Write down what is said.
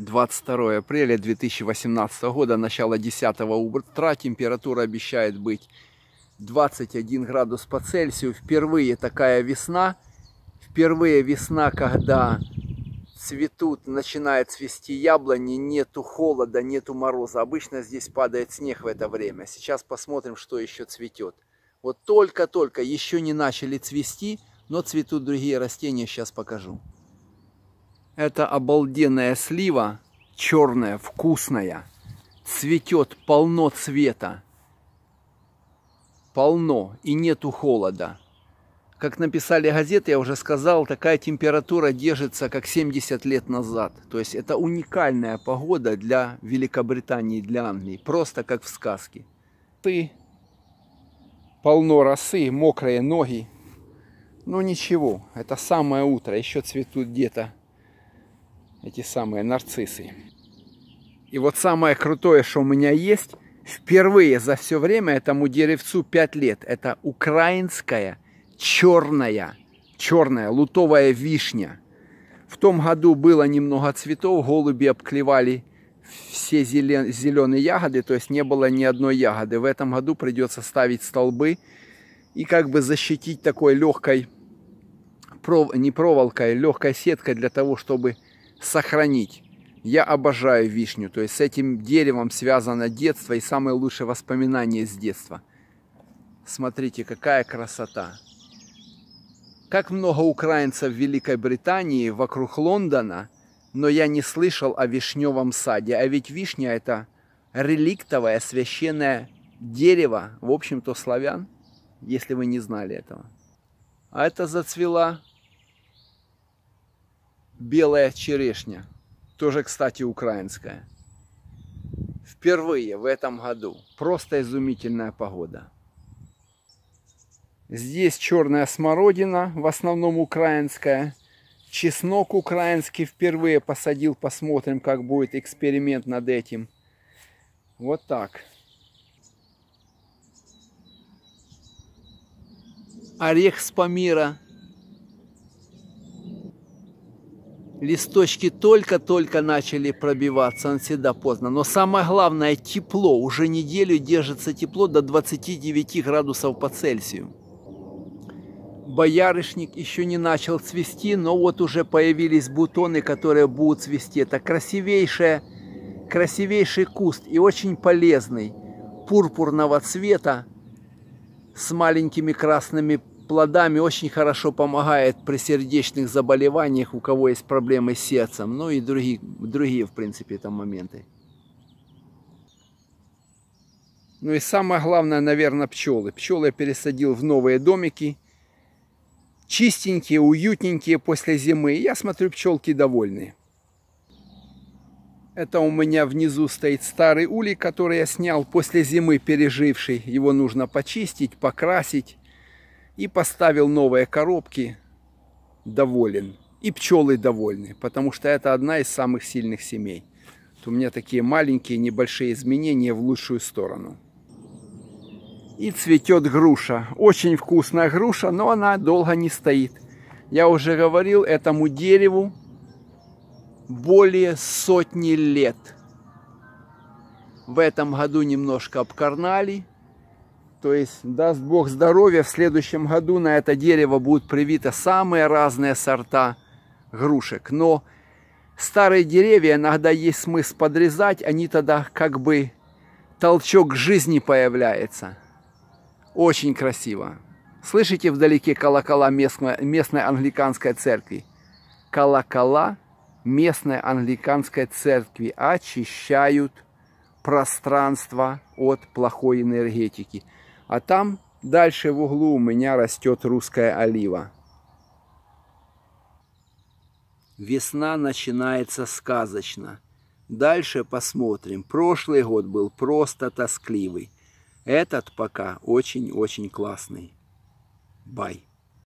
22 апреля 2018 года, начало 10 утра. Температура обещает быть 21 градус по Цельсию. Впервые такая весна. Впервые весна, когда цветут, начинает цвести яблони, нету холода, нету мороза. Обычно здесь падает снег в это время. Сейчас посмотрим, что еще цветет. Вот только-только еще не начали цвести, но цветут другие растения, сейчас покажу. Это обалденная слива, черная, вкусная. Цветет полно цвета. Полно и нету холода. Как написали газеты, я уже сказал, такая температура держится, как 70 лет назад. То есть это уникальная погода для Великобритании, для Англии. Просто как в сказке. Ты полно росы, мокрые ноги. но ну ничего, это самое утро, еще цветут где-то эти самые нарциссы. И вот самое крутое, что у меня есть, впервые за все время этому деревцу 5 лет. Это украинская черная, черная лутовая вишня. В том году было немного цветов, голуби обклевали все зеленые ягоды, то есть не было ни одной ягоды. В этом году придется ставить столбы и как бы защитить такой легкой, не проволокой, а легкой сеткой для того, чтобы сохранить. Я обожаю вишню, то есть с этим деревом связано детство и самые лучшие воспоминания с детства. Смотрите, какая красота. Как много украинцев в Великой Британии, вокруг Лондона, но я не слышал о вишневом саде. А ведь вишня это реликтовое священное дерево, в общем-то, славян, если вы не знали этого. А это зацвела белая черешня, тоже, кстати, украинская. Впервые в этом году. Просто изумительная погода. Здесь черная смородина, в основном украинская. Чеснок украинский впервые посадил. Посмотрим, как будет эксперимент над этим. Вот так. Орех с помира листочки только-только начали пробиваться, он всегда поздно. Но самое главное, тепло. Уже неделю держится тепло до 29 градусов по Цельсию. Боярышник еще не начал цвести, но вот уже появились бутоны, которые будут цвести. Это красивейшая, красивейший куст и очень полезный, пурпурного цвета, с маленькими красными плодами очень хорошо помогает при сердечных заболеваниях, у кого есть проблемы с сердцем, ну и другие, другие в принципе, там моменты. Ну и самое главное, наверное, пчелы. Пчелы я пересадил в новые домики. Чистенькие, уютненькие после зимы. Я смотрю, пчелки довольны. Это у меня внизу стоит старый улей, который я снял после зимы переживший. Его нужно почистить, покрасить и поставил новые коробки, доволен. И пчелы довольны, потому что это одна из самых сильных семей. Вот у меня такие маленькие небольшие изменения в лучшую сторону. И цветет груша. Очень вкусная груша, но она долго не стоит. Я уже говорил, этому дереву более сотни лет. В этом году немножко обкарнали, то есть, даст Бог здоровья, в следующем году на это дерево будут привиты самые разные сорта грушек. Но старые деревья иногда есть смысл подрезать, они тогда как бы толчок жизни появляется. Очень красиво. Слышите вдалеке колокола местной, местной англиканской церкви? Колокола местной англиканской церкви очищают пространство от плохой энергетики – а там дальше в углу у меня растет русская олива. Весна начинается сказочно. Дальше посмотрим. Прошлый год был просто тоскливый. Этот пока очень-очень классный. Bye.